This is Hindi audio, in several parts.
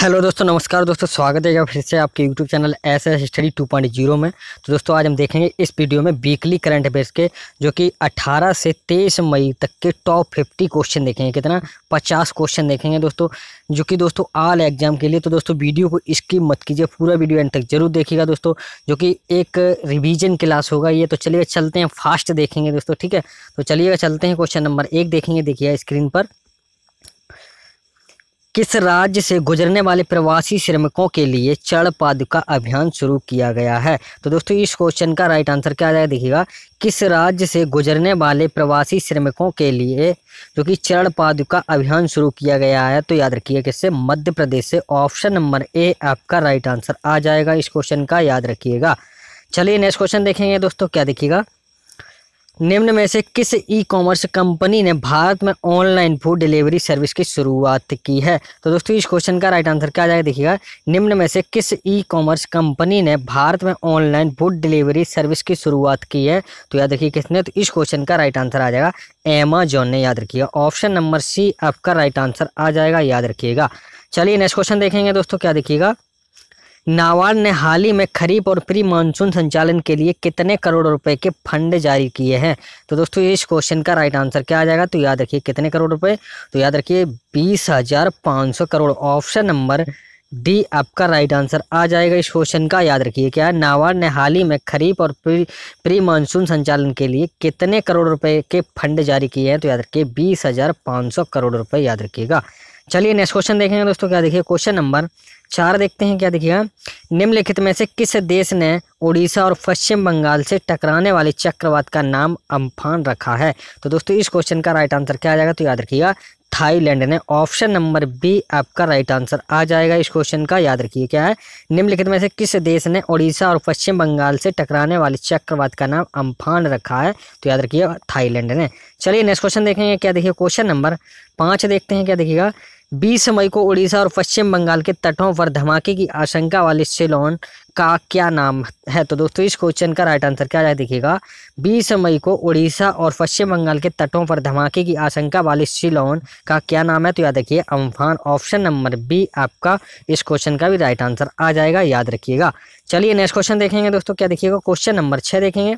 हेलो दोस्तों नमस्कार दोस्तों स्वागत है फिर से आपके YouTube channel S S study two point zero में तो दोस्तों आज हम देखेंगे इस वीडियो में वीकली करंट अफेयर्स के जो कि 18 से 23 मई तक के टॉप 50 क्वेश्चन देखेंगे कितना 50 क्वेश्चन देखेंगे दोस्तों जो कि दोस्तों आल एग्जाम के लिए तो दोस्तों वीडियो को इसकी मत कीजिए पूरा वीडियो एंड तक जरूर देखिएगा दोस्तों जो कि एक रिविजन क्लास होगा ये तो चलिए चलते हैं फास्ट देखेंगे दोस्तों ठीक है तो चलिएगा चलते हैं क्वेश्चन नंबर एक देखेंगे देखिए स्क्रीन पर किस राज्य से गुजरने वाले प्रवासी श्रमिकों के लिए चढ़ पादुका अभियान शुरू किया गया है तो दोस्तों इस क्वेश्चन का राइट आंसर क्या आ जाएगा देखिएगा किस राज्य से गुजरने वाले प्रवासी श्रमिकों के लिए जो कि चरण पादुका अभियान शुरू किया गया है तो याद रखिए किससे मध्य प्रदेश से ऑप्शन नंबर ए आपका राइट आंसर आ जाएगा इस क्वेश्चन का याद रखिएगा चलिए नेक्स्ट क्वेश्चन देखेंगे दोस्तों क्या देखिएगा निम्न में से किस ई कॉमर्स कंपनी ने भारत में ऑनलाइन फूड डिलीवरी सर्विस की शुरुआत की है तो दोस्तों इस क्वेश्चन का राइट आंसर क्या जाएगा देखिएगा निम्न में से किस ई कॉमर्स कंपनी ने भारत में ऑनलाइन फूड डिलीवरी सर्विस की शुरुआत की है तो याद रखिए किसने तो इस क्वेश्चन का राइट आंसर आ जाएगा एमाजॉन ने याद रखिएगा ऑप्शन नंबर सी आपका राइट आंसर आ जाएगा याद रखिएगा चलिए नेक्स्ट क्वेश्चन देखेंगे दोस्तों क्या देखिएगा नाबार्ड ने हाल ही में खरीफ और प्री मानसून संचालन के लिए कितने करोड़ रुपए के फंड जारी किए हैं तो दोस्तों इस क्वेश्चन का राइट आंसर क्या आ जाएगा तो याद रखिए कितने करोड़ रुपए तो याद रखिए बीस हजार पाँच सौ करोड़ ऑप्शन नंबर डी आपका राइट आंसर आ जाएगा इस क्वेश्चन का याद रखिए क्या नाबार्ड ने हाल ही में खरीफ और प्री प्री मानसून संचालन के लिए कितने करोड़ रुपए के फंड जारी किए हैं तो याद रखिए बीस हजार पाँच सौ करोड़ रुपए याद रखिएगा चलिए नेक्स्ट क्वेश्चन देखेंगे दोस्तों क्या देखिए क्वेश्चन नंबर चार देखते हैं क्या देखिएगा निम्नलिखित में से किस देश ने उड़ीसा और पश्चिम बंगाल से टकराने वाले चक्रवात का नाम अम्फान रखा है तो दोस्तों इस क्वेश्चन का राइट आंसर क्या आ जाएगा तो याद रखिएगा थाईलैंड ने ऑप्शन नंबर बी आपका राइट आंसर आ जाएगा इस क्वेश्चन का याद रखिए क्या है निम्नलिखित में से किस देश ने ओडिशा और पश्चिम बंगाल से टकराने वाले चक्रवात का नाम अम्फान रखा है तो याद रखिए थाईलैंड ने चलिए नेक्स्ट क्वेश्चन देखेंगे क्या देखिए क्वेश्चन नंबर पाँच देखते हैं क्या देखिएगा बीस मई को उड़ीसा और पश्चिम बंगाल के तटों पर धमाके की आशंका वाले सिलोन का क्या नाम है तो दोस्तों इस क्वेश्चन का राइट आंसर क्या जाए देखिएगा बीस मई को उड़ीसा और पश्चिम बंगाल के तटों पर धमाके की आशंका वाले सिलोन का क्या नाम है तो याद रखिए अम्फान ऑप्शन नंबर बी आपका इस क्वेश्चन का भी राइट आंसर आ जाएगा याद रखिएगा चलिए नेक्स्ट क्वेश्चन देखेंगे दोस्तों क्या देखिएगा क्वेश्चन नंबर छः देखेंगे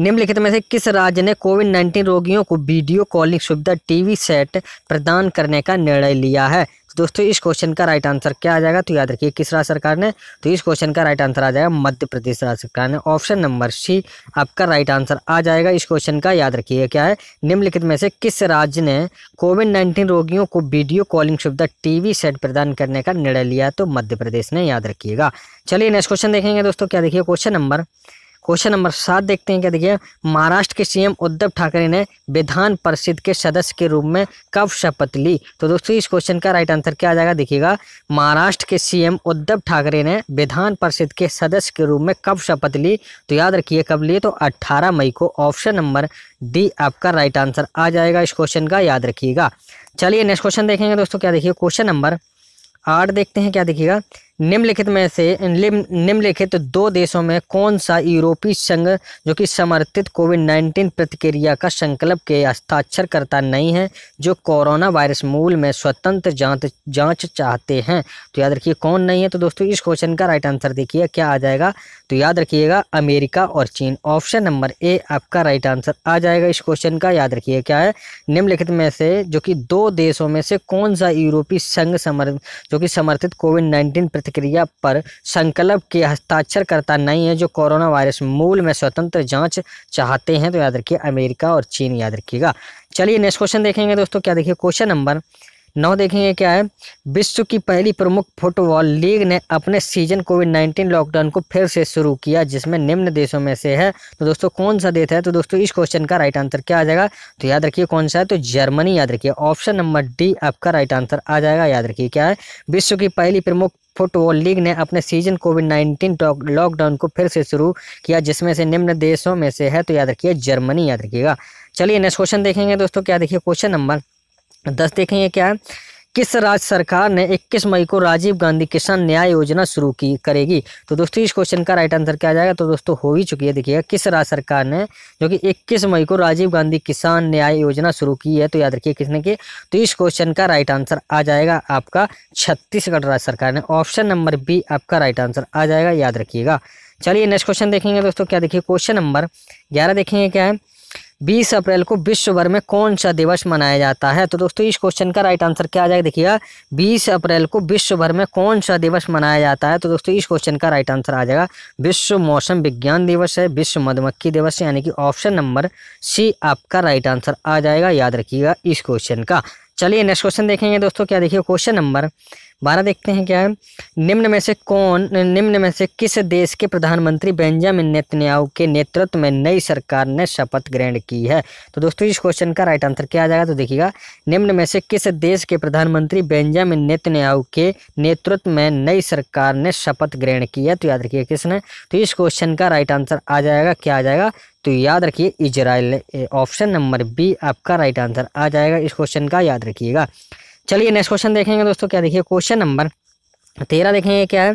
निम्नलिखित में से किस राज्य ने कोविड नाइन्टीन रोगियों को वीडियो कॉलिंग सुविधा टीवी सेट प्रदान करने का निर्णय लिया है तो दोस्तों इस क्वेश्चन का राइट आंसर क्या आ जाएगा तो याद रखिए किस राज्य सरकार ने तो इस क्वेश्चन का राइट आंसर आ जाएगा मध्य प्रदेश राज्य सरकार ने ऑप्शन नंबर सी आपका राइट आंसर आ जाएगा इस क्वेश्चन का याद रखिए क्या है निम्नलिखित में से किस राज्य ने कोविड नाइन्टीन रोगियों को वीडियो कॉलिंग सुविधा टीवी सेट प्रदान करने का निर्णय लिया तो मध्य प्रदेश ने याद रखिएगा चलिए नेक्स्ट क्वेश्चन देखेंगे दोस्तों क्या देखिए क्वेश्चन नंबर क्वेश्चन नंबर सात देखते हैं क्या देखिए महाराष्ट्र के सीएम उद्धव ठाकरे ने विधान परिषद के सदस्य के रूप में कब शपथ ली तो दोस्तों इस क्वेश्चन का राइट आंसर क्या आ जाएगा देखिएगा महाराष्ट्र के सीएम उद्धव ठाकरे ने विधान परिषद के सदस्य के रूप में कब शपथ ली तो याद रखिए कब लिए तो अट्ठारह मई को ऑप्शन नंबर डी आपका राइट आंसर आ जाएगा इस क्वेश्चन का याद रखिएगा चलिए नेक्स्ट क्वेश्चन देखेंगे दोस्तों क्या देखिए क्वेश्चन नंबर आठ देखते हैं क्या देखिएगा निम्नलिखित में से निम्नलिखित दो देशों में कौन सा यूरोपीय संघ जो कि समर्थित कोविड नाइन्टीन प्रतिक्रिया का संकल्प के हस्ताक्षर करता नहीं है जो कोरोना वायरस मूल में स्वतंत्र जांच जांच चाहते हैं तो याद रखिए कौन नहीं है तो दोस्तों इस क्वेश्चन का राइट आंसर देखिए क्या आ जाएगा तो याद रखिएगा अमेरिका और चीन ऑप्शन नंबर ए आपका राइट आंसर आ जाएगा इस क्वेश्चन का याद रखिए क्या है निम्नलिखित में से जो कि दो देशों में से कौन सा यूरोपीय संघ समर्थ जो कि समर्थित कोविड नाइन्टीन प्रतिक्रिया पर संकल्प के हस्ताक्षरकर्ता नहीं है जो कोरोना वायरस मूल में स्वतंत्र जांच चाहते हैं तो याद रखिए अमेरिका और चीन याद रखिएगा चलिए नेक्स्ट क्वेश्चन देखेंगे दोस्तों क्या देखिए क्वेश्चन नंबर नौ देखेंगे क्या है विश्व की पहली प्रमुख फुटबॉल लीग ने अपने सीजन कोविड नाइन्टीन लॉकडाउन को फिर से शुरू किया जिसमें निम्न देशों में से है तो दोस्तों कौन सा देश है तो दोस्तों इस क्वेश्चन का राइट आंसर क्या आ जाएगा तो याद रखिए कौन सा है तो जर्मनी याद रखिए ऑप्शन नंबर डी आपका राइट आंसर आ जाएगा याद रखिए क्या है विश्व की पहली प्रमुख फुटबॉल लीग ने अपने सीजन कोविड नाइन्टीन लॉकडाउन को फिर से शुरू किया जिसमें से निम्न देशों में से है तो याद रखिए जर्मनी याद रखिएगा चलिए नेक्स्ट क्वेश्चन देखेंगे दोस्तों क्या देखिए क्वेश्चन नंबर दस देखेंगे क्या है किस राज्य सरकार ने 21 मई को राजीव गांधी किसान न्याय योजना शुरू की करेगी तो दोस्तों इस क्वेश्चन का राइट आंसर क्या जाएगा तो दोस्तों हो ही चुकी है देखिएगा किस राज्य सरकार ने जो कि 21 मई को राजीव गांधी किसान न्याय योजना शुरू की है तो याद रखिए किसने की तो इस क्वेश्चन का राइट आंसर आ जाएगा आपका छत्तीसगढ़ राज्य सरकार ने ऑप्शन नंबर बी आपका राइट आंसर आ जाएगा याद रखिएगा चलिए नेक्स्ट क्वेश्चन देखेंगे दोस्तों क्या देखिए क्वेश्चन नंबर ग्यारह देखेंगे क्या है बीस अप्रैल को विश्व भर में कौन सा दिवस मनाया जाता है तो दोस्तों इस क्वेश्चन का राइट आंसर क्या आ जाएगा देखिएगा बीस अप्रैल को विश्व भर में कौन सा दिवस मनाया जाता है तो दोस्तों इस क्वेश्चन का राइट आंसर आ जाएगा विश्व मौसम विज्ञान दिवस है विश्व मधुमक्खी दिवस यानी कि ऑप्शन नंबर सी आपका राइट आंसर आ जाएगा याद रखिएगा इस क्वेश्चन का चलिए नेक्स्ट क्वेश्चन देखेंगे दोस्तों क्या देखिए क्वेश्चन नंबर बारह देखते हैं क्या है निम्न में से कौन निम्न में से किस देश के प्रधानमंत्री बेंजामिन नेतन्याहू के नेतृत्व में नई सरकार ने शपथ ग्रहण की है तो दोस्तों इस क्वेश्चन का राइट आंसर क्या आ जाएगा तो देखिएगा निम्न में से किस देश के प्रधानमंत्री बेंजामिन नेतन्याहू के नेतृत्व में नई सरकार ने शपथ ग्रहण की है तो याद रखिए किसने तो इस क्वेश्चन का राइट आंसर आ जाएगा क्या आ जाएगा तो याद रखिए इजराइल ऑप्शन नंबर बी आपका राइट आंसर आ जाएगा इस क्वेश्चन का याद रखिएगा चलिए नेक्स्ट क्वेश्चन देखेंगे दोस्तों क्या देखिए क्वेश्चन नंबर तेरह देखेंगे क्या है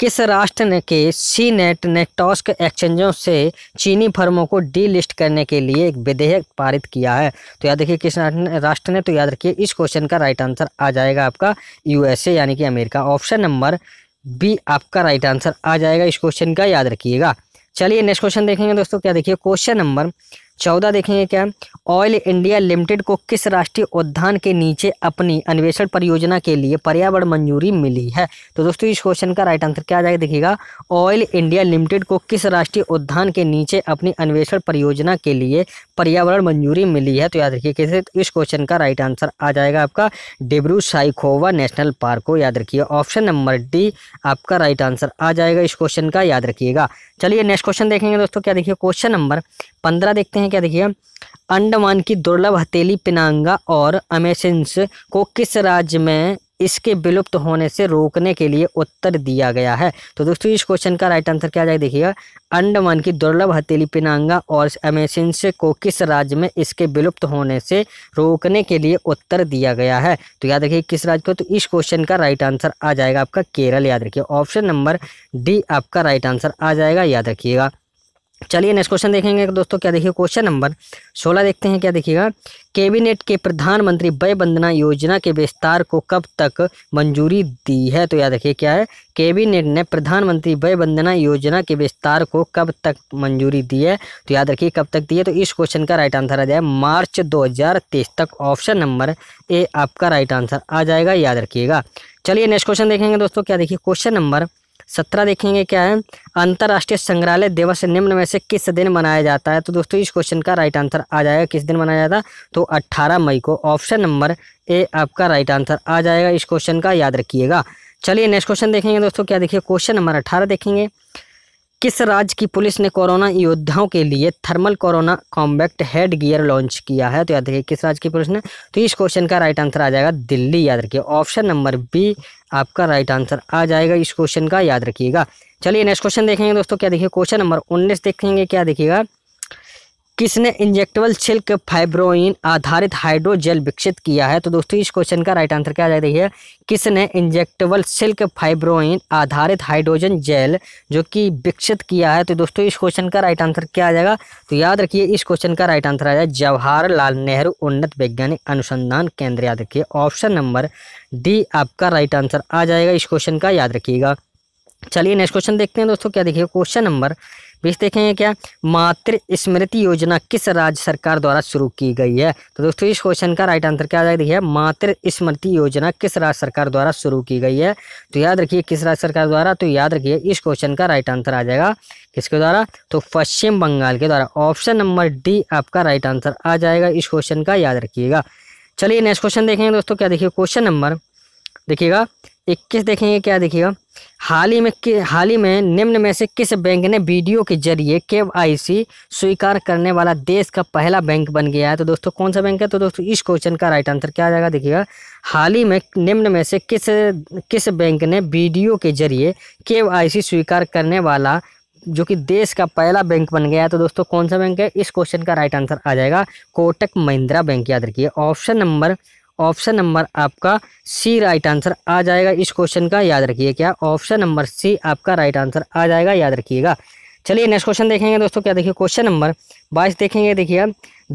किस राष्ट्र ने के सी नेट e ने टॉस्क एक्सचेंजों से चीनी फर्मों को डीलिस्ट करने के लिए एक विधेयक पारित किया है तो याद देखिए किस राष्ट्र ने तो याद रखिए इस क्वेश्चन का राइट आंसर आ जाएगा आपका यूएसए यानी कि अमेरिका ऑप्शन नंबर बी आपका राइट आंसर आ जाएगा इस क्वेश्चन का याद रखिएगा चलिए नेक्स्ट क्वेश्चन देखेंगे दोस्तों क्या देखिए क्वेश्चन नंबर चौदह देखेंगे क्या ऑयल इंडिया लिमिटेड को किस राष्ट्रीय उद्यान के नीचे अपनी अन्वेषण परियोजना के लिए पर्यावरण मंजूरी मिली है तो दोस्तों इस क्वेश्चन का राइट आंसर क्या आ जाएगा देखिएगा ऑयल इंडिया लिमिटेड को किस राष्ट्रीय उद्यान के नीचे अपनी अन्वेषण परियोजना के लिए पर्यावरण मंजूरी मिली है तो याद रखिए कैसे इस क्वेश्चन का राइट आंसर आ जाएगा आपका डिब्रू साइकोवा नेशनल पार्क को याद रखिए ऑप्शन नंबर डी आपका राइट आंसर आ जाएगा इस क्वेश्चन का याद रखिएगा चलिए नेक्स्ट क्वेश्चन देखेंगे दोस्तों क्या देखिए क्वेश्चन नंबर पंद्रह देखते हैं क्या देखिए अंडमान की दुर्लभ हथेली पिनांगा और अमेसेंस को किस राज्य में इसके विलुप्त होने से रोकने के लिए उत्तर दिया गया है तो दोस्तों इस क्वेश्चन का राइट आंसर क्या जाए देखिएगा अंडमान की दुर्लभ हथेली पिनांगा और अमेसेंस को किस राज्य में इसके विलुप्त होने से रोकने के लिए उत्तर दिया गया है तो याद रखिए किस राज्य को तो इस क्वेश्चन का राइट आंसर आ जाएगा आपका केरल याद रखिए ऑप्शन नंबर डी आपका राइट आंसर आ जाएगा याद रखिएगा चलिए नेक्स्ट क्वेश्चन देखेंगे दोस्तों क्या देखिए क्वेश्चन नंबर सोलह देखते हैं क्या देखिएगा कैबिनेट के प्रधानमंत्री वय वंदना योजना के विस्तार को कब तक मंजूरी दी है तो याद रखिए क्या है कैबिनेट ने प्रधानमंत्री वय वंदना योजना के विस्तार को कब तक मंजूरी दी है तो याद रखिए कब तक दी है तो इस क्वेश्चन का राइट आंसर आ जाए मार्च दो तक ऑप्शन नंबर ए आपका राइट आंसर आ जाएगा याद रखिएगा चलिए नेक्स्ट क्वेश्चन देखेंगे दोस्तों क्या देखिए क्वेश्चन नंबर सत्रह देखेंगे क्या है अंतर्राष्ट्रीय संग्रहालय दिवस निम्न में से किस दिन मनाया जाता है तो दोस्तों इस क्वेश्चन का राइट आंसर आ जाएगा किस दिन मनाया जाता है तो अट्ठारह मई को ऑप्शन नंबर ए आपका राइट आंसर आ जाएगा इस क्वेश्चन का याद रखिएगा चलिए नेक्स्ट क्वेश्चन देखेंगे दोस्तों क्या देखिए क्वेश्चन नंबर अट्ठारह देखेंगे किस राज्य की पुलिस ने कोरोना योद्धाओं के लिए thermal corona combat head gear launch किया है तो याद रखिए किस राज्य की पुलिस ने तो इस क्वेश्चन का राइट आंसर आ जाएगा दिल्ली याद रखिए ऑप्शन नंबर बी आपका राइट आंसर आ जाएगा इस क्वेश्चन का याद रखिएगा चलिए नेक्स्ट क्वेश्चन देखेंगे दोस्तों क्या देखिए क्वेश्चन नंबर उन्नीस देखेंगे क्या देखिएगा किसने इंजेक्टेबल सिल्क फाइब्रोइन आधारित हाइड्रोजेल विकसित किया है तो दोस्तों इस क्वेश्चन का राइट आंसर क्या आ जाएगा किसने इंजेक्टेबल सिल्क फाइब्रोइन आधारित हाइड्रोजन जेल जो कि विकसित किया है तो दोस्तों इस क्वेश्चन का राइट आंसर क्या आ जाएगा तो याद रखिए इस क्वेश्चन का राइट आंसर आ जाएगा जवाहरलाल नेहरू उन्नत वैज्ञानिक अनुसंधान केंद्र याद रखिए ऑप्शन नंबर डी आपका राइट आंसर आ जाएगा इस क्वेश्चन का याद रखिएगा चलिए नेक्स्ट क्वेश्चन देखते हैं दोस्तों क्या देखिए क्वेश्चन नंबर नेक्स्ट देखेंगे क्या मातृ स्मृति योजना किस राज्य सरकार द्वारा शुरू की गई है तो दोस्तों इस क्वेश्चन का राइट आंसर क्या जाएगा देखिए मातृ स्मृति योजना किस राज्य सरकार द्वारा शुरू की गई है तो याद रखिए किस राज्य सरकार द्वारा तो याद रखिए इस क्वेश्चन का राइट आंसर आ जाएगा किसके द्वारा तो पश्चिम बंगाल के द्वारा ऑप्शन नंबर डी आपका राइट आंसर आ जाएगा इस क्वेश्चन का याद रखिएगा चलिए नेक्स्ट क्वेश्चन देखेंगे दोस्तों क्या देखिए क्वेश्चन नंबर देखिएगा इक्कीस देखेंगे क्या देखिएगा हाल ही में के हाल ही में निम्न में से किस बैंक ने वीडियो के जरिए के स्वीकार करने वाला देश का पहला बैंक बन गया है तो दोस्तों कौन सा बैंक है तो दोस्तों इस क्वेश्चन का राइट आंसर क्या आ जाएगा देखिएगा हाल ही में निम्न में से किस किस बैंक ने वीडियो के जरिए के स्वीकार करने वाला जो कि देश का पहला बैंक बन गया है तो दोस्तों कौन सा बैंक है इस क्वेश्चन का राइट आंसर आ जाएगा कोटक महिंद्रा बैंक याद रखिए ऑप्शन नंबर ऑप्शन नंबर आपका सी राइट आंसर आ जाएगा इस क्वेश्चन का याद रखिए क्या ऑप्शन नंबर सी आपका राइट आंसर आ जाएगा याद रखिएगा चलिए नेक्स्ट क्वेश्चन देखेंगे दोस्तों क्या देखिए क्वेश्चन नंबर बाईस देखेंगे देखिए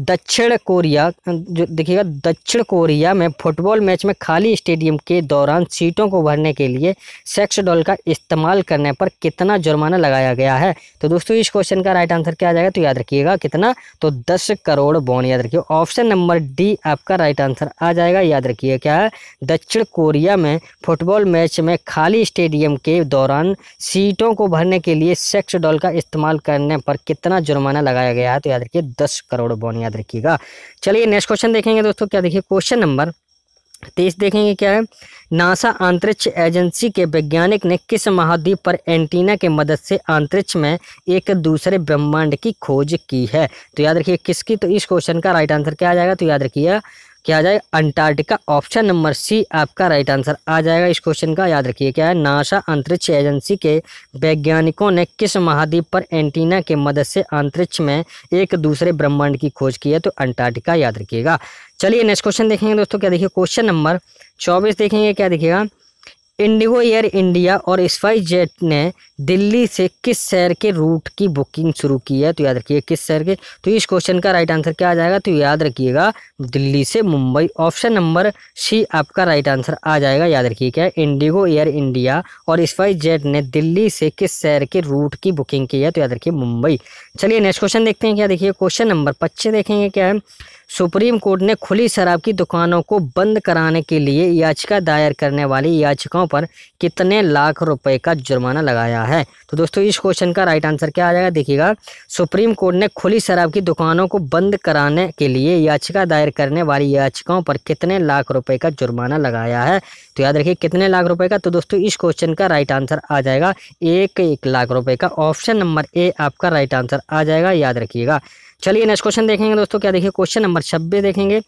दक्षिण कोरिया जो देखिएगा दक्षिण कोरिया में फुटबॉल मैच में खाली स्टेडियम के दौरान सीटों को भरने के लिए सेक्स डॉल का इस्तेमाल करने पर कितना जुर्माना लगाया गया है तो दोस्तों इस क्वेश्चन का राइट आंसर क्या आ जाएगा तो याद रखिएगा कितना तो दस करोड़ बॉन याद रखिए ऑप्शन नंबर डी आपका राइट आंसर आ जाएगा याद रखिए क्या है दक्षिण कोरिया में फुटबॉल मैच में खाली स्टेडियम के दौरान सीटों को भरने के लिए सेक्स डॉल का इस्तेमाल करने पर कितना जुर्माना लगाया गया है तो याद रखिए दस करोड़ बॉन याद रखिएगा चलिए नेक्स्ट क्वेश्चन देखेंगे दोस्तों क्या देखिए क्वेश्चन नंबर तेईस देखेंगे क्या है नासा अंतरिक्ष एजेंसी के वैज्ञानिक ने किस महाद्वीप पर एंटीना के मदद से अंतरिक्ष में एक दूसरे ब्रह्मांड की खोज की है तो याद रखिए किसकी तो इस क्वेश्चन का राइट आंसर क्या आ जाएगा तो याद रखिए क्या आ जाएगा अंटार्कटिका ऑप्शन नंबर सी आपका राइट आंसर आ जाएगा इस क्वेश्चन का याद रखिए क्या है नासा अंतरिक्ष एजेंसी के वैज्ञानिकों ने किस महाद्वीप पर एंटीना के मदद से अंतरिक्ष में एक दूसरे ब्रह्मांड की खोज की है तो अंटार्कटिका याद रखिएगा चलिए नेक्स्ट क्वेश्चन देखेंगे दोस्तों क्या देखिए क्वेश्चन नंबर चौबीस देखेंगे क्या देखिएगा इंडिगो एयर इंडिया और स्पाइस जेट ने दिल्ली से किस शहर के रूट की बुकिंग शुरू की है तो याद रखिए किस शहर के तो इस क्वेश्चन का राइट आंसर क्या आ जाएगा तो याद रखिएगा दिल्ली से मुंबई ऑप्शन नंबर सी आपका राइट आंसर आ जाएगा याद रखिए क्या इंडिगो एयर इंडिया और स्पाइस जेट ने दिल्ली से किस शहर के रूट की बुकिंग की है तो याद रखिए मुंबई चलिए नेक्स्ट क्वेश्चन देखते हैं क्या देखिए क्वेश्चन नंबर पच्चीस देखेंगे क्या है सुप्रीम कोर्ट ने खुली शराब की दुकानों को बंद कराने के लिए याचिका दायर करने वाली याचिकाओं पर कितने लाख रुपए का जुर्माना लगाया है तो दोस्तों इस क्वेश्चन का राइट आंसर क्या आ जाएगा देखिएगा सुप्रीम कोर्ट ने खुली शराब की दुकानों को बंद कराने के लिए याचिका दायर करने वाली याचिकाओं पर कितने लाख रुपये का जुर्माना लगाया है तो याद रखिए कितने लाख रुपये का तो दोस्तों इस क्वेश्चन का राइट आंसर आ जाएगा एक एक लाख रुपये का ऑप्शन नंबर ए आपका राइट आंसर आ जाएगा याद रखिएगा चलिए नेक्स्ट क्वेश्चन देखेंगे दोस्तों क्या देखिए क्वेश्चन नंबर छब्बीस देखेंगे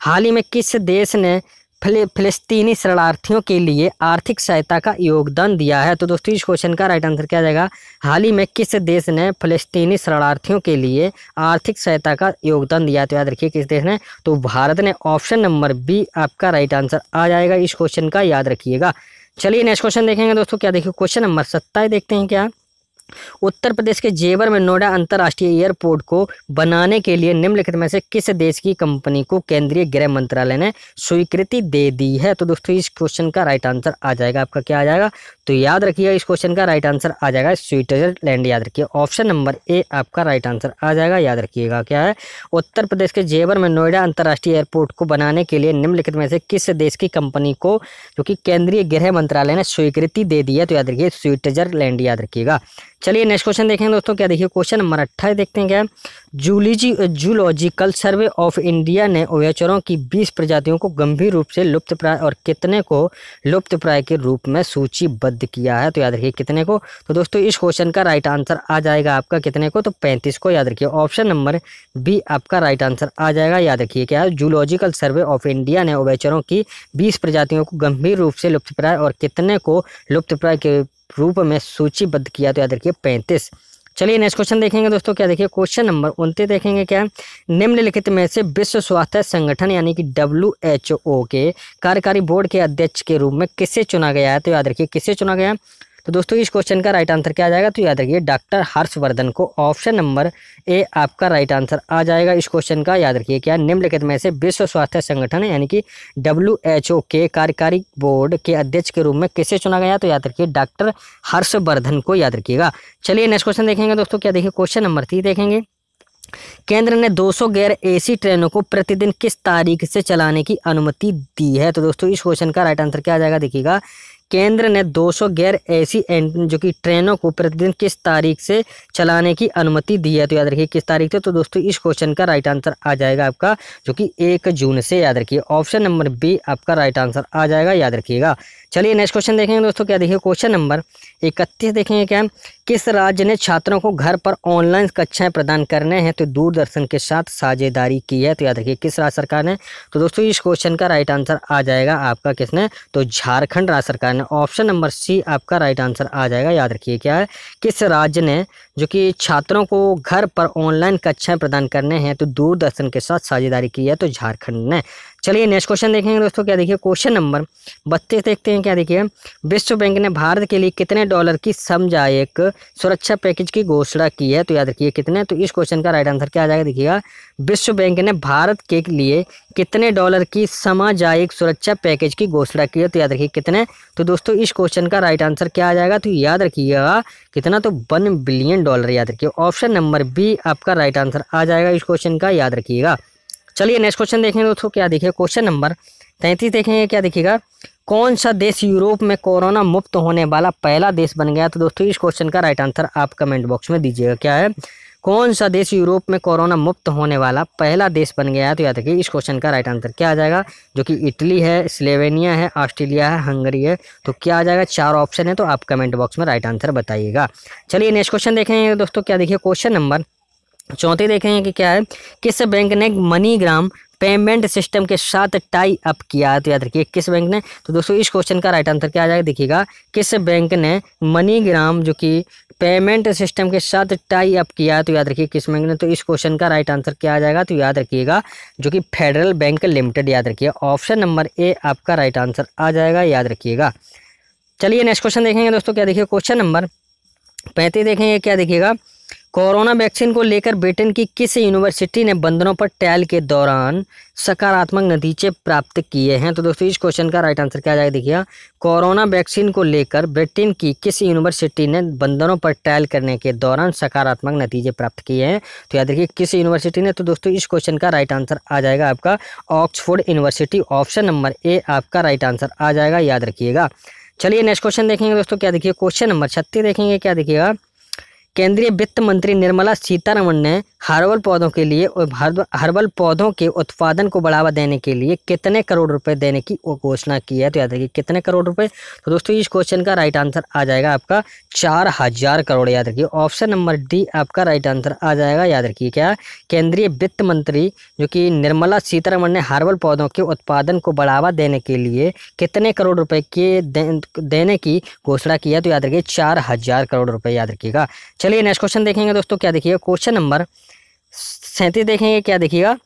हाल ही में किस देश ने फिले फिलिस्तीनी शरणार्थियों के लिए आर्थिक सहायता का योगदान दिया है तो दोस्तों इस क्वेश्चन का राइट आंसर क्या जाएगा हाल ही में किस देश ने फिलिस्तीनी शरणार्थियों के लिए आर्थिक सहायता का योगदान दिया तो याद रखिए किस देश ने तो भारत ने ऑप्शन नंबर बी आपका राइट आंसर आ जाएगा इस क्वेश्चन का याद रखिएगा चलिए नेक्स्ट क्वेश्चन देखेंगे दोस्तों क्या देखिए क्वेश्चन नंबर सत्ताईस देखते हैं क्या उत्तर प्रदेश के जेवर में नोएडा अंतर्राष्ट्रीय एयरपोर्ट को बनाने के लिए निम्नलिखित में से किस देश की कंपनी को केंद्रीय गृह मंत्रालय ने स्वीकृति दे दी है तो दोस्तों इस क्वेश्चन का राइट आंसर आ जाएगा आपका क्या आ जाएगा तो याद रखिए इस क्वेश्चन का राइट आंसर आ जाएगा स्विट्जरलैंड याद रखिए ऑप्शन नंबर ए आपका राइट आंसर आ जाएगा याद रखिएगा क्या है उत्तर प्रदेश के जेवर में नोएडा अंतर्राष्ट्रीय एयरपोर्ट को बनाने के लिए निम्नलिखित में से किस देश की कंपनी को जो कि केंद्रीय गृह मंत्रालय ने स्वीकृति दे दी है तो याद रखिए स्विट्जरलैंड याद रखिएगा चलिए नेक्स्ट क्वेश्चन देखें दोस्तों क्या देखिए क्वेश्चन नंबर अट्ठाईस देखते हैं क्या जूलीजी जूलॉजिकल सर्वे ऑफ इंडिया ने ओवेचरों की बीस प्रजातियों को गंभीर रूप से लुप्त प्राय और कितने को लुप्त प्राय के रूप में सूचीबद्ध किया है तो याद रखिए कितने को तो दोस्तों इस क्वेश्चन का राइट आंसर आ जाएगा आपका कितने को तो पैंतीस को याद रखिए ऑप्शन नंबर बी आपका राइट आंसर आ जाएगा याद रखिए क्या जूलॉजिकल सर्वे ऑफ इंडिया ने ओवेचरों की बीस प्रजातियों को गंभीर रूप से लुप्त प्राय और कितने को लुप्त प्राय के रूप में सूचीबद्ध किया तो याद रखिए पैंतीस चलिए नेक्स्ट क्वेश्चन देखेंगे दोस्तों क्या देखिए क्वेश्चन नंबर उनतीस देखेंगे क्या निम्नलिखित में से विश्व स्वास्थ्य संगठन यानी कि डब्ल्यू एच ओ के कार्यकारी बोर्ड के अध्यक्ष के रूप में किसे चुना गया है तो याद रखिए किसे चुना गया तो दोस्तों इस क्वेश्चन का राइट आंसर क्या आ जाएगा तो याद रखिए डॉक्टर हर्षवर्धन को ऑप्शन नंबर ए आपका राइट आंसर आ जाएगा इस क्वेश्चन का याद रखिए क्या निम्नलिखित में से विश्व स्वास्थ्य संगठन यानी कि डब्ल्यू के कार्यकारी बोर्ड के अध्यक्ष के रूप में किसे चुना गया तो याद रखिए डॉक्टर हर्षवर्धन को याद रखिएगा चलिए नेक्स्ट क्वेश्चन देखेंगे दोस्तों क्या देखिए क्वेश्चन नंबर थ्री देखेंगे केंद्र ने 200 गैर एसी ट्रेनों को प्रतिदिन किस तारीख से चलाने की अनुमति दी है तो दोस्तों इस क्वेश्चन का राइट आंसर क्या आ जाएगा देखिएगा केंद्र ने 200 गैर एसी जो कि ट्रेनों को प्रतिदिन किस तारीख से चलाने की अनुमति दी है तो याद रखिए किस तारीख से तो दोस्तों इस क्वेश्चन का राइट आंसर आ जाएगा आपका जो कि एक जून से याद रखिए ऑप्शन नंबर बी आपका राइट आंसर आ जाएगा याद रखिएगा चलिए नेक्स्ट क्वेश्चन देखेंगे दोस्तों क्या देखिए क्वेश्चन नंबर इकतीस देखेंगे क्या किस राज्य ने छात्रों को घर पर ऑनलाइन कक्षाएं प्रदान करने हैं तो दूरदर्शन के साथ साझेदारी की है तो याद रखिए किस राज्य सरकार ने तो दोस्तों इस क्वेश्चन का राइट आंसर आ जाएगा आपका किसने तो झारखंड राज्य सरकार ने ऑप्शन नंबर सी आपका राइट आंसर आ जाएगा याद रखिए क्या है किस राज्य ने जो कि छात्रों को घर पर ऑनलाइन कक्षाएं प्रदान करने हैं तो दूरदर्शन के साथ साझेदारी की है तो झारखंड ने चलिए नेक्स्ट क्वेश्चन देखेंगे दोस्तों क्या देखिए क्वेश्चन नंबर बत्तीस देखते हैं क्या देखिए विश्व बैंक ने भारत के लिए कितने डॉलर की समझायक सुरक्षा पैकेज की घोषणा की है तो याद रखिए कितने तो इस क्वेश्चन का राइट आंसर क्या आ जाएगा देखिएगा विश्व बैंक ने भारत के लिए कितने डॉलर की समाजायिक सुरक्षा पैकेज की घोषणा की है तो याद रखिए कितने तो दोस्तों इस क्वेश्चन का राइट आंसर क्या आ जाएगा तो याद रखिएगा कितना तो वन बिलियन डॉलर याद रखिए ऑप्शन नंबर बी आपका राइट आंसर आ जाएगा इस क्वेश्चन का याद रखिएगा चलिए नेक्स्ट क्वेश्चन देखेंगे दोस्तों क्या देखिए क्वेश्चन नंबर तैंतीस देखेंगे क्या देखिएगा कौन सा देश यूरोप में कोरोना मुक्त होने वाला पहला देश बन गया तो दोस्तों इस क्वेश्चन का राइट आंसर आप कमेंट बॉक्स में दीजिएगा क्या है कौन सा देश यूरोप में कोरोना मुक्त होने वाला पहला देश बन गया है तो याद रखिए इस क्वेश्चन का राइट आंसर क्या आ जाएगा जो कि इटली है स्लोवेनिया है ऑस्ट्रेलिया है हंगरी है तो क्या आ जाएगा चार ऑप्शन है तो आप कमेंट बॉक्स में राइट आंसर बताइएगा चलिए नेक्स्ट क्वेश्चन देखेंगे दोस्तों क्या देखिए क्वेश्चन नंबर चौथे देखेंगे कि क्या है किस बैंक ने मनीग्राम पेमेंट सिस्टम के साथ टाई अप किया तो याद रखिए किस बैंक ने तो दोस्तों इस क्वेश्चन का राइट आंसर क्या आ जाएगा देखिएगा किस बैंक ने मनीग्राम जो कि पेमेंट सिस्टम के साथ टाई अप किया तो याद रखिए किस बैंक ने तो इस क्वेश्चन का राइट आंसर क्या आ जाएगा तो याद रखिएगा जो कि फेडरल बैंक लिमिटेड याद रखिए ऑप्शन नंबर ए आपका राइट आंसर आ जाएगा याद रखिएगा चलिए नेक्स्ट क्वेश्चन देखेंगे दोस्तों क्या देखिए क्वेश्चन नंबर पैंतीस देखेंगे क्या देखिएगा कोरोना वैक्सीन को लेकर ब्रिटेन की किस यूनिवर्सिटी ने बंधनों पर ट्रायल के दौरान सकारात्मक नतीजे प्राप्त किए हैं तो दोस्तों इस क्वेश्चन का राइट आंसर क्या जाएगा देखिए कोरोना वैक्सीन को लेकर ब्रिटेन की किस यूनिवर्सिटी ने बंधनों पर ट्रायल करने के दौरान सकारात्मक नतीजे प्राप्त किए हैं तो याद रखिए किस यूनिवर्सिटी ने तो दोस्तों इस क्वेश्चन का राइट आंसर आ जाएगा आपका Oxford University option number A आपका राइट आंसर आ जाएगा याद रखिएगा चलिए नेक्स्ट क्वेश्चन देखेंगे दोस्तों क्या देखिए क्वेश्चन नंबर छत्तीस देखेंगे क्या देखिएगा केंद्रीय वित्त मंत्री निर्मला सीतारमण ने हर्बल पौधों के लिए हर्बल पौधों के उत्पादन को बढ़ावा देने के लिए कितने करोड़ रुपए देने की घोषणा की है तो याद रखिए कितने करोड़ रुपए तो दोस्तों इस क्वेश्चन का राइट आंसर आ जाएगा आपका चार हजार करोड़ याद रखिए ऑप्शन नंबर डी आपका राइट आंसर आ जाएगा याद रखिए क्या केंद्रीय वित्त मंत्री जो कि निर्मला सीतारमण ने हर्बल पौधों के उत्पादन को बढ़ावा देने के लिए कितने करोड़ रुपए के देने की घोषणा की है तो याद रखिए चार हजार करोड़ रुपए याद रखिएगा चलिए नेक्स्ट क्वेश्चन देखेंगे दोस्तों क्या देखिएगा क्वेश्चन नंबर सैंतीस देखेंगे क्या देखिएगा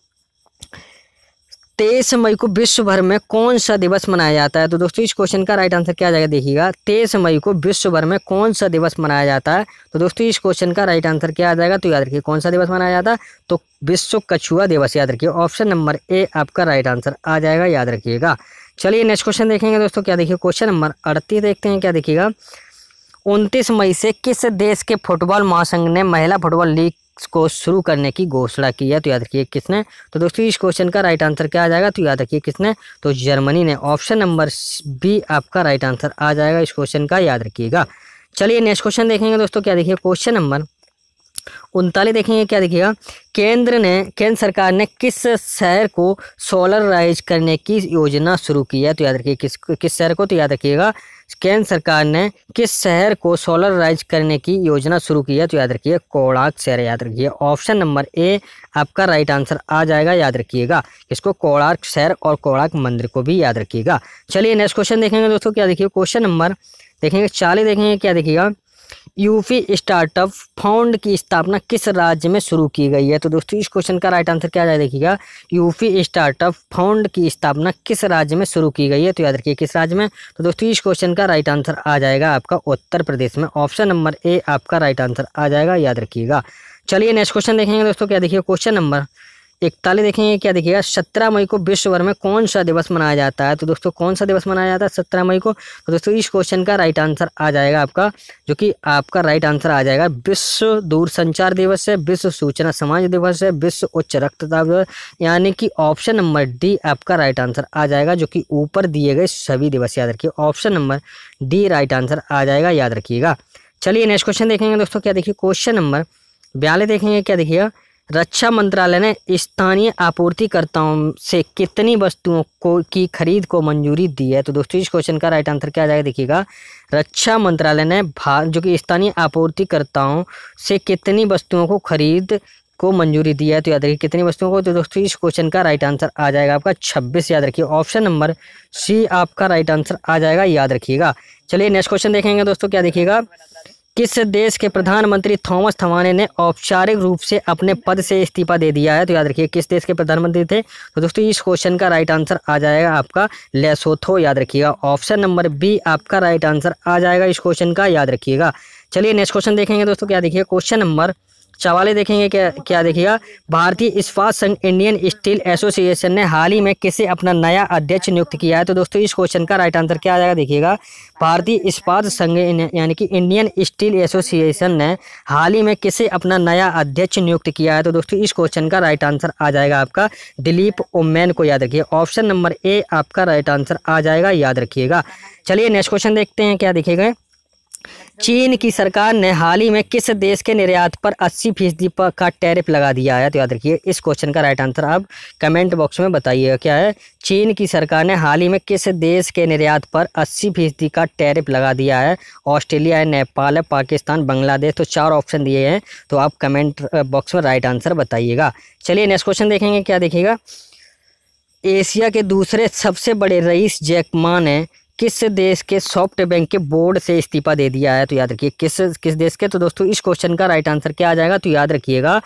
तेईस मई को विश्व भर में कौन सा दिवस मनाया जाता है तो दोस्तों इस क्वेश्चन का राइट आंसर क्या जाएगा देखिएगा तेईस मई को विश्व भर में कौन सा दिवस मनाया जाता है तो दोस्तों इस क्वेश्चन का राइट आंसर क्या आ जाएगा तो याद रखिए कौन सा दिवस मनाया जाता है तो विश्व कछुआ दिवस याद रखिए ऑप्शन नंबर ए आपका राइट आंसर आ जाएगा याद रखिएगा चलिए नेक्स्ट क्वेश्चन देखेंगे दोस्तों क्या देखिए क्वेश्चन नंबर अड़तीस देखते हैं क्या देखिएगा उनतीस मई से किस देश के फुटबॉल महासंघ ने महिला फुटबॉल लीग को शुरू करने की घोषणा की है तो याद रखिए किसने तो दोस्तों इस क्वेश्चन का राइट आंसर क्या आ जाएगा तो याद रखिए किसने तो जर्मनी ने ऑप्शन नंबर बी आपका राइट आंसर आ जाएगा इस क्वेश्चन का याद रखिएगा चलिए नेक्स्ट क्वेश्चन देखेंगे दोस्तों क्या देखिए क्वेश्चन नंबर उनतालीस देखेंगे क्या देखिएगा केंद्र ने केंद्र सरकार ने किस शहर को सोलर राइज करने की योजना शुरू की है तो याद रखिए किस किस शहर को तो याद रखिएगा केंद्र सरकार ने किस शहर को सोलर राइज करने की योजना शुरू की है तो याद रखिए कोड़ाक शहर याद रखिए ऑप्शन नंबर ए आपका राइट आंसर आ जाएगा याद रखिएगा इसको कोड़ाक शहर और कोड़ाक मंदिर को भी याद रखिएगा चलिए नेक्स्ट क्वेश्चन देखेंगे दोस्तों क्या देखिए क्वेश्चन नंबर देखेंगे चालीस देखेंगे क्या देखिएगा यूपी स्टार्टअप फाउंड की स्थापना किस राज्य में शुरू की गई है तो दोस्तों इस क्वेश्चन का राइट आंसर क्या जाए देखिएगा यूपी स्टार्टअप फाउंड की स्थापना किस राज्य में शुरू की गई है तो याद रखिए किस राज्य में तो दोस्तों इस क्वेश्चन का राइट आंसर आ जाएगा आपका उत्तर प्रदेश में ऑप्शन नंबर ए आपका राइट आंसर आ जाएगा याद रखिएगा चलिए नेक्स्ट क्वेश्चन देखेंगे दोस्तों क्या देखिए क्वेश्चन नंबर इकतालीस देखेंगे क्या देखिएगा सत्रह मई को विश्व भर में कौन सा दिवस मनाया जाता है तो दोस्तों कौन सा दिवस मनाया जाता है सत्रह मई को तो दोस्तों इस क्वेश्चन का राइट आंसर आ जाएगा आपका जो कि आपका राइट आंसर आ जाएगा विश्व दूर संचार दिवस है विश्व सूचना समाज दिवस है विश्व उच्च रक्तदाब यानी कि ऑप्शन नंबर डी आपका राइट आंसर आ जाएगा जो कि ऊपर दिए गए सभी दिवस याद रखिए option number D right answer आ जाएगा याद रखिएगा चलिए नेक्स्ट क्वेश्चन देखेंगे दोस्तों क्या देखिए क्वेश्चन नंबर बयालीस देखेंगे क्या देखिएगा रक्षा मंत्रालय ने स्थानीय आपूर्तिकर्ताओं से कितनी वस्तुओं को की खरीद को मंजूरी दी है तो दोस्तों इस क्वेश्चन का राइट आंसर क्या आ जाएगा देखिएगा रक्षा मंत्रालय ने भारत जो कि स्थानीय आपूर्तिकर्ताओं से कितनी वस्तुओं को खरीद को मंजूरी दी है तो याद रखिए कितनी वस्तुओं को तो दोस्तों इस क्वेश्चन का राइट आंसर आ जाएगा आपका छब्बीस याद रखिए ऑप्शन नंबर सी आपका राइट आंसर आ जाएगा याद रखिएगा चलिए नेक्स्ट क्वेश्चन देखेंगे दोस्तों क्या देखिएगा किस देश के प्रधानमंत्री थॉमस थवाने ने औपचारिक रूप से अपने पद से इस्तीफा दे दिया है तो याद रखिए किस देश के प्रधानमंत्री थे तो दोस्तों इस क्वेश्चन का राइट आंसर आ जाएगा आपका लेसोथो याद रखिएगा ऑप्शन नंबर बी आपका राइट आंसर आ जाएगा इस क्वेश्चन का याद रखिएगा चलिए नेक्स्ट क्वेश्चन देखेंगे दोस्तों क्या देखिए क्वेश्चन नंबर सवाल देखेंगे क्या क्या देखिएगा भारतीय इस्पात संघ इंडियन स्टील एसोसिएशन ने हाल ही में किसे अपना नया अध्यक्ष नियुक्त किया है तो दोस्तों इस क्वेश्चन का राइट आंसर क्या आ जाएगा देखिएगा भारतीय इस्पात संघ यानी कि इंडियन स्टील एसोसिएशन ने हाल ही में किसे अपना नया अध्यक्ष नियुक्त किया है तो दोस्तों इस क्वेश्चन का राइट आंसर आ जाएगा आपका दिलीप ओमैन को याद रखिए ऑप्शन नंबर ए आपका राइट आंसर आ जाएगा याद रखिएगा चलिए नेक्स्ट क्वेश्चन देखते हैं क्या देखिएगा चीन की सरकार ने हाल ही में किस देश के निर्यात पर 80 फीसदी का टैरिफ लगा दिया है तो याद रखिए इस क्वेश्चन का राइट आंसर आप कमेंट बॉक्स में बताइए क्या है चीन की सरकार ने हाल ही में किस देश के निर्यात पर 80 फीसदी का टैरिफ लगा दिया है ऑस्ट्रेलिया है नेपाल है पाकिस्तान बांग्लादेश तो चार ऑप्शन दिए हैं तो आप कमेंट बॉक्स में राइट आंसर बताइएगा चलिए नेक्स्ट क्वेश्चन देखेंगे क्या देखिएगा एशिया के दूसरे सबसे बड़े रईस जैकमा ने किस देश के सॉफ्ट बैंक के बोर्ड से इस्तीफा दे दिया है तो याद रखिए किस किस देश के तो दोस्तों इस क्वेश्चन का राइट आंसर क्या आ जाएगा तो याद रखिएगा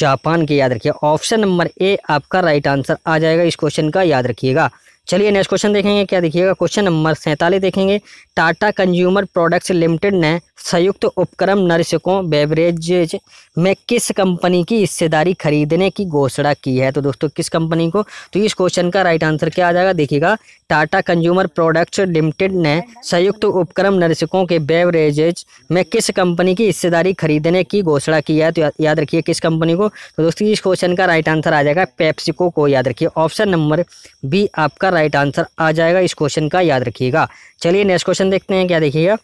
जापान के याद रखिए ऑप्शन नंबर ए आपका राइट आंसर आ जाएगा इस क्वेश्चन का याद रखिएगा चलिए नेक्स्ट क्वेश्चन देखेंगे क्या देखिएगा क्वेश्चन नंबर सैंतालीस देखेंगे टाटा कंज्यूमर प्रोडक्ट्स लिमिटेड ने संयुक्त उपक्रम नर्सकों बेवरेज में किस कंपनी की हिस्सेदारी खरीदने की घोषणा की है तो दोस्तों किस कंपनी को तो इस क्वेश्चन का राइट आंसर क्या आ जाएगा देखिएगा टाटा कंज्यूमर प्रोडक्ट्स लिमिटेड ने संयुक्त उपक्रम नर्सकों के बेवरेजेज में किस कंपनी की हिस्सेदारी खरीदने की घोषणा की है तो याद रखिए किस कंपनी को तो दोस्तों इस क्वेश्चन का राइट आंसर आ जाएगा पेप्सिको को याद रखिए ऑप्शन नंबर बी आपका राइट आंसर आ जाएगा इस क्वेश्चन का याद रखिएगा चलिए नेक्स्ट क्वेश्चन देखते हैं क्या देखिएगा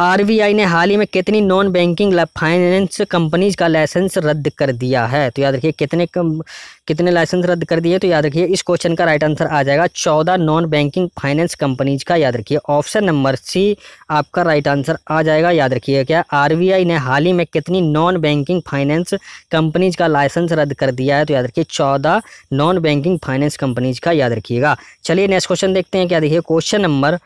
आरबीआई ने हाल ही में कितनी नॉन बैंकिंग फाइनेंस कंपनीज का लाइसेंस रद्द कर दिया है तो याद रखिए कितने कम कितने लाइसेंस रद्द कर दिए तो याद रखिए इस क्वेश्चन का राइट आंसर आ जाएगा चौदह नॉन बैंकिंग फाइनेंस कंपनीज का याद रखिए ऑप्शन नंबर सी आपका राइट आंसर आ जाएगा याद रखिए क्या आर ने हाल ही में कितनी नॉन बैंकिंग फाइनेंस कंपनीज का लाइसेंस रद्द कर दिया है तो याद रखिए चौदह नॉन बैंकिंग फाइनेंस कंपनीज का याद रखिएगा चलिए नेक्स्ट क्वेश्चन देखते हैं क्या देखिए क्वेश्चन नंबर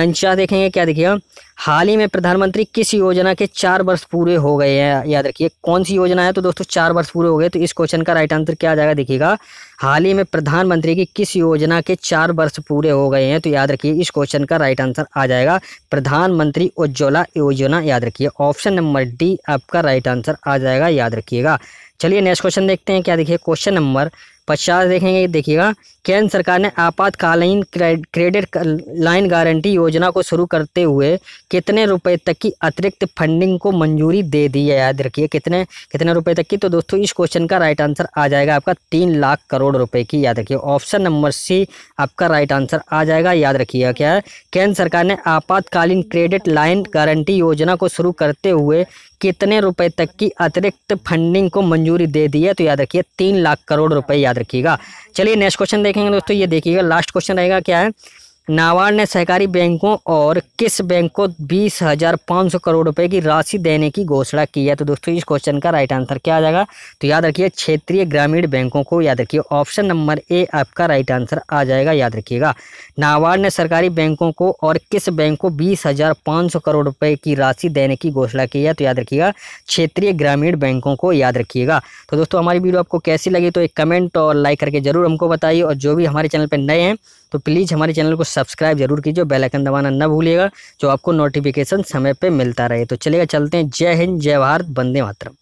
उनचास देखेंगे क्या देखिएगा हाल ही में प्रधानमंत्री किस योजना के चार वर्ष पूरे हो गए हैं याद रखिए कौन सी योजना है तो दोस्तों चार वर्ष पूरे हो गए तो इस क्वेश्चन का राइट आंसर क्या आ जाएगा देखिएगा हाल ही में प्रधानमंत्री की किस योजना के चार वर्ष पूरे हो गए हैं तो याद रखिए इस क्वेश्चन का राइट आंसर आ जाएगा प्रधानमंत्री उज्ज्वला योजना याद रखिए ऑप्शन नंबर डी आपका राइट आंसर आ जाएगा याद रखिएगा चलिए नेक्स्ट क्वेश्चन देखते हैं क्या देखिए क्वेश्चन नंबर पचास देखेंगे देखिएगा केंद्र सरकार ने आपातकालीन क्रेडिट लाइन गारंटी योजना को शुरू करते हुए कितने रुपए तक की अतिरिक्त फंडिंग को मंजूरी दे दी है याद रखिए कितने कितने रुपए तक की तो दोस्तों इस क्वेश्चन का राइट आंसर आ जाएगा आपका तीन लाख करोड़ रुपए की याद रखिए ऑप्शन नंबर सी आपका राइट आंसर आ जाएगा याद रखिएगा क्या है केंद्र सरकार ने आपातकालीन क्रेडिट लाइन गारंटी योजना को शुरू करते हुए कितने रुपए तक की अतिरिक्त फंडिंग को मंजूरी दे दी है तो याद रखिए तीन लाख करोड़ रुपए याद रखिएगा चलिए नेक्स्ट क्वेश्चन देखेंगे दोस्तों ये देखिएगा लास्ट क्वेश्चन रहेगा क्या है नाबार्ड ने सहकारी बैंकों और किस बैंक को बीस हज़ार पाँच सौ करोड़ रुपए की राशि देने की घोषणा की है तो दोस्तों इस क्वेश्चन का राइट आंसर क्या आ जाएगा तो याद रखिए क्षेत्रीय ग्रामीण बैंकों को याद रखिए ऑप्शन नंबर ए आपका राइट आंसर आ जाएगा याद रखिएगा नाबार्ड ने सरकारी बैंकों को और किस बैंक को बीस हज़ार पाँच सौ करोड़ रुपये की राशि देने की घोषणा की है तो याद रखिएगा क्षेत्रीय ग्रामीण बैंकों को याद रखिएगा तो दोस्तों हमारी वीडियो आपको कैसी लगी तो एक कमेंट और लाइक करके ज़रूर हमको बताइए और जो भी हमारे चैनल पर नए हैं तो प्लीज़ हमारे चैनल को सब्सक्राइब जरूर कीजिए बेलाइकन दबाना ना भूलिएगा जो आपको नोटिफिकेशन समय पर मिलता रहे तो चलेगा चलते हैं जय हिंद जय भारत वंदे मातरम